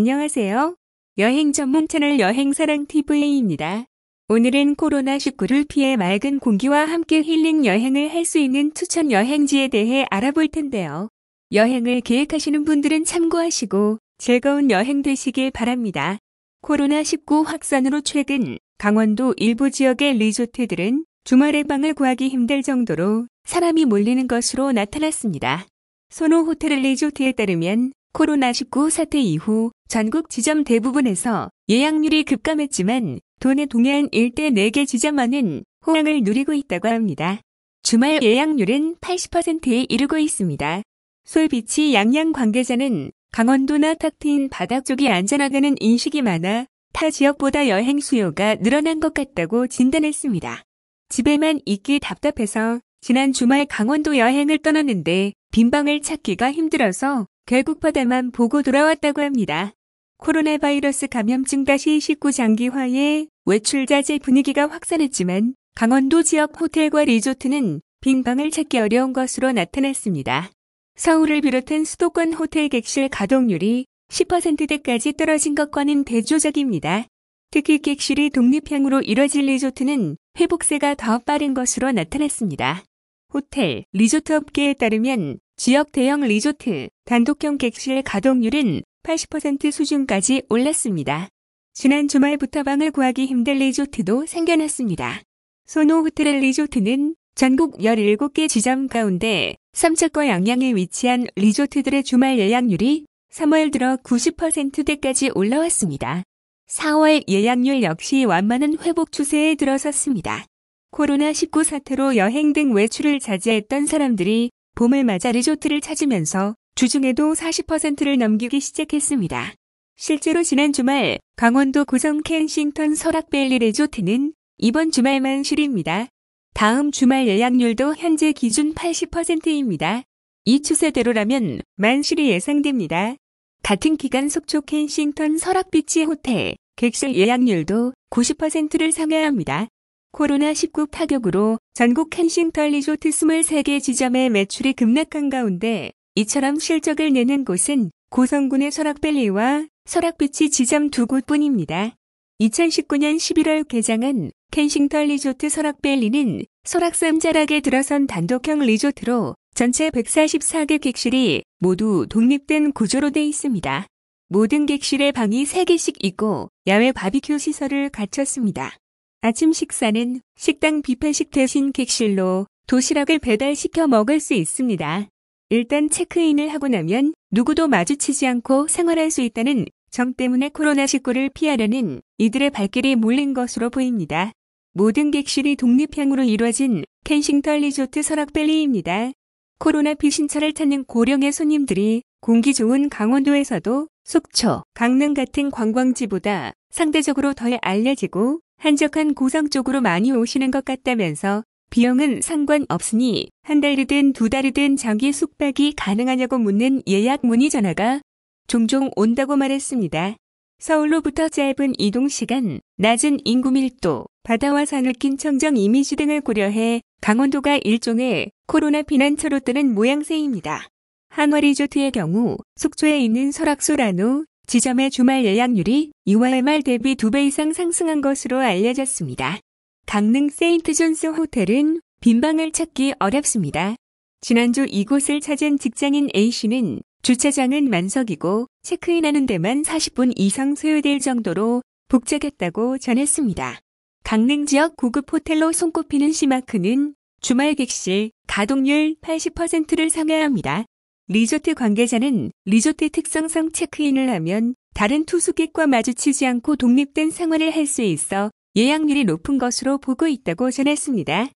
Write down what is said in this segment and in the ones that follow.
안녕하세요. 여행 전문 채널 여행사랑TV입니다. 오늘은 코로나19를 피해 맑은 공기와 함께 힐링 여행을 할 수 있는 추천 여행지에 대해 알아볼 텐데요. 여행을 계획하시는 분들은 참고하시고 즐거운 여행 되시길 바랍니다. 코로나19 확산으로 최근 강원도 일부 지역의 리조트들은 주말에 방을 구하기 힘들 정도로 사람이 몰리는 것으로 나타났습니다. 소노 호텔 리조트에 따르면 코로나19 사태 이후 전국 지점 대부분에서 예약률이 급감했지만 도내 동해안 일대 4개 지점만은 호황을 누리고 있다고 합니다. 주말 예약률은 80%에 이르고 있습니다. 솔비치 양양 관계자는 강원도나 탁 트인 바닥 쪽이 안전하다는 인식이 많아 타 지역보다 여행 수요가 늘어난 것 같다고 진단했습니다. 집에만 있기 답답해서 지난 주말 강원도 여행을 떠났는데 빈방을 찾기가 힘들어서 결국바다만 보고 돌아왔다고 합니다. 코로나 바이러스 감염증 다시 19 장기화에 외출자재 분위기가 확산했지만 강원도 지역 호텔과 리조트는 빈 방을 찾기 어려운 것으로 나타났습니다. 서울을 비롯한 수도권 호텔 객실 가동률이 10%대까지 떨어진 것과는 대조적입니다. 특히 객실이 독립향으로 이뤄질 리조트는 회복세가 더 빠른 것으로 나타났습니다. 호텔, 리조트 업계에 따르면 지역 대형 리조트 단독형 객실 가동률은 80% 수준까지 올랐습니다. 지난 주말부터 방을 구하기 힘들 리조트도 생겨났습니다. 소노 호텔 리조트는 전국 17개 지점 가운데 3차과 양양에 위치한 리조트들의 주말 예약률이 3월 들어 90%대까지 올라왔습니다. 4월 예약률 역시 완만한 회복 추세에 들어섰습니다. 코로나19 사태로 여행 등 외출을 자제했던 사람들이 봄을 맞아 리조트를 찾으면서 주중에도 40%를 넘기기 시작했습니다. 실제로 지난 주말 강원도 고성 켄싱턴 설악밸리 리조트는 이번 주말만 실입니다. 다음 주말 예약률도 현재 기준 80%입니다. 이 추세대로라면 만실이 예상됩니다. 같은 기간 속초 켄싱턴 설악비치 호텔 객실 예약률도 90%를 상회합니다. 코로나19 파격으로 전국 캔싱턴 리조트 23개 지점의 매출이 급락한 가운데 이처럼 실적을 내는 곳은 고성군의 설악밸리와 설악비치 지점 두 곳뿐입니다. 2019년 11월 개장한 캔싱턴 리조트 설악밸리는 설악삼자락에 들어선 단독형 리조트로 전체 144개 객실이 모두 독립된 구조로 되어 있습니다. 모든 객실에 방이 3개씩 있고 야외 바비큐 시설을 갖췄습니다. 아침 식사는 식당 뷔페식 대신 객실로 도시락을 배달시켜 먹을 수 있습니다. 일단 체크인을 하고 나면 누구도 마주치지 않고 생활할 수 있다는 정 때문에 코로나19를 피하려는 이들의 발길이 몰린 것으로 보입니다. 모든 객실이 독립형으로 이루어진 켄싱턴 리조트 설악밸리입니다. 코로나 피신처를 찾는 고령의 손님들이 공기 좋은 강원도에서도 속초, 강릉 같은 관광지보다 상대적으로 덜 알려지고 한적한 고성 쪽으로 많이 오시는 것 같다면서 비용은 상관없으니 한 달이든 두 달이든 장기 숙박이 가능하냐고 묻는 예약 문의 전화가 종종 온다고 말했습니다. 서울로부터 짧은 이동 시간, 낮은 인구 밀도, 바다와 산을 낀 청정 이미지 등을 고려해 강원도가 일종의 코로나 피난처로 뜨는 모양새입니다. 한화리조트의 경우 속초에 있는 설악소라노 지점의 주말 예약률이 2월 말 대비 2배 이상 상승한 것으로 알려졌습니다. 강릉 세인트존스 호텔은 빈방을 찾기 어렵습니다. 지난주 이곳을 찾은 직장인 A씨는 주차장은 만석이고 체크인하는 데만 40분 이상 소요될 정도로 복잡했다고 전했습니다. 강릉 지역 고급 호텔로 손꼽히는 시마크는 주말 객실 가동률 80%를 상회합니다. 리조트 관계자는 리조트 특성상 체크인을 하면 다른 투숙객과 마주치지 않고 독립된 생활을 할 수 있어 예약률이 높은 것으로 보고 있다고 전했습니다.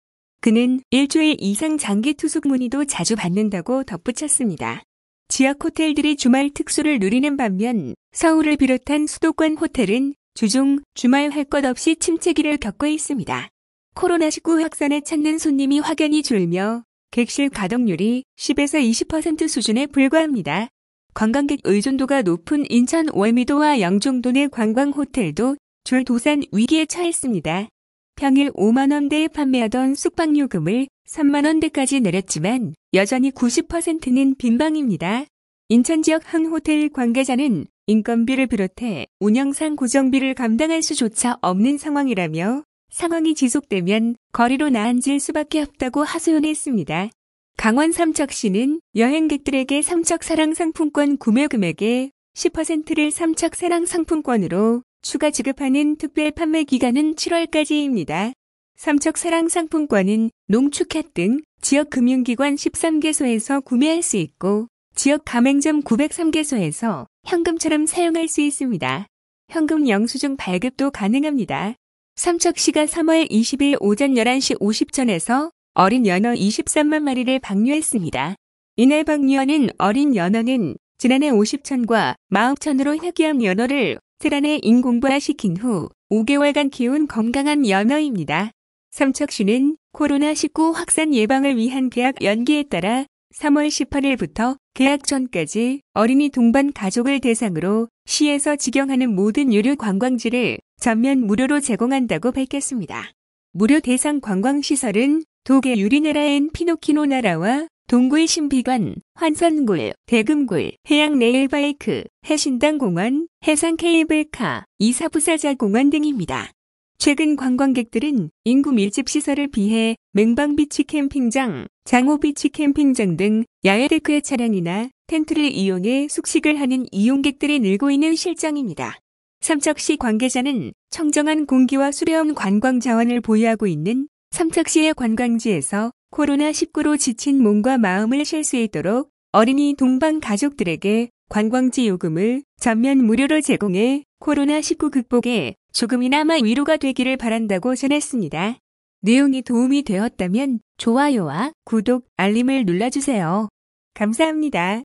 그는 일주일 이상 장기 투숙 문의도 자주 받는다고 덧붙였습니다. 지역 호텔들이 주말 특수를 누리는 반면 서울을 비롯한 수도권 호텔은 주중 주말 할 것 없이 침체기를 겪고 있습니다. 코로나19 확산에 찾는 손님이 확연히 줄며 객실 가동률이 10에서 20% 수준에 불과합니다. 관광객 의존도가 높은 인천 월미도와 영종도내 관광 호텔도 줄 도산 위기에 처했습니다. 평일 5만원대에 판매하던 숙박요금을 3만원대까지 내렸지만 여전히 90%는 빈방입니다. 인천 지역 한 호텔 관계자는 인건비를 비롯해 운영상 고정비를 감당할 수조차 없는 상황이라며 상황이 지속되면 거리로 나앉을 수밖에 없다고 하소연했습니다. 강원 삼척시는 여행객들에게 삼척사랑 상품권 구매 금액의 10%를 삼척사랑 상품권으로 추가 지급하는 특별 판매 기간은 7월까지입니다. 삼척사랑 상품권은 농축캣 등 지역 금융기관 13개소에서 구매할 수 있고 지역 가맹점 903개소에서 현금처럼 사용할 수 있습니다. 현금 영수증 발급도 가능합니다. 삼척시가 3월 20일 오전 11시 50전에서 어린 연어 23만 마리를 방류했습니다. 이날 방류하는 어린 연어는 지난해 50천과 40천으로 협의한 연어를 세란에 인공부화시킨 후 5개월간 키운 건강한 연어입니다. 삼척시는 코로나19 확산 예방을 위한 계약 연기에 따라 3월 18일부터 계약 전까지 어린이 동반 가족을 대상으로 시에서 직영하는 모든 유류 관광지를 전면 무료로 제공한다고 밝혔습니다. 무료 대상 관광시설은 독일 유리나라엔 피노키노 나라와 동굴 신비관, 환산굴, 대금굴, 해양 레일바이크, 해신당공원, 해상 케이블카, 이사부사자공원 등입니다. 최근 관광객들은 인구 밀집 시설을 비해 맹방비치 캠핑장, 장호비치 캠핑장 등 야외 데크의 차량이나 텐트를 이용해 숙식을 하는 이용객들이 늘고 있는 실정입니다. 삼척시 관계자는 청정한 공기와 수려한 관광 자원을 보유하고 있는 삼척시의 관광지에서 코로나19로 지친 몸과 마음을 쉴 수 있도록 어린이 동반 가족들에게 관광지 요금을 전면 무료로 제공해 코로나19 극복에 조금이나마 위로가 되기를 바란다고 전했습니다. 내용이 도움이 되었다면 좋아요와 구독, 알림을 눌러주세요. 감사합니다.